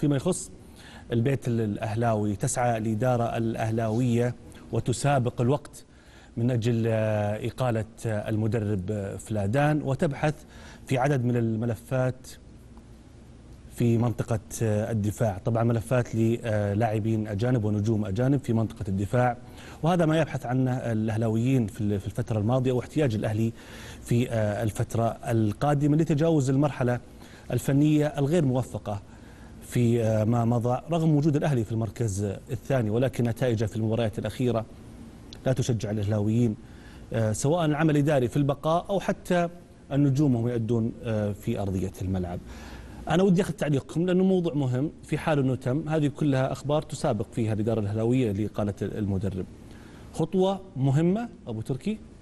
فيما يخص البيت الأهلاوي تسعى الإدارة الأهلاوية وتسابق الوقت من أجل آه، إقالة آه، المدرب آه، فلادان وتبحث في عدد من الملفات في منطقة الدفاع طبعا ملفات للاعبين أجانب ونجوم أجانب في منطقة الدفاع وهذا ما يبحث عنه الأهلاويين في الفترة الماضية واحتياج الأهلي في الفترة القادمة لتجاوز المرحلة الفنية الغير موفقة في آه، ما مضى رغم وجود الأهلي في المركز الثاني ولكن نتائجه في المباريات الأخيرة لا تشجع الإهلاويين آه، سواء العمل الإداري في البقاء أو حتى النجوم هم يؤدون آه، في أرضية الملعب أنا ودي أخذ تعليقكم لأنه موضوع مهم في حال أنه تم هذه كلها أخبار تسابق فيها الإدارة الهلاوية اللي قالت المدرب خطوة مهمة أبو تركي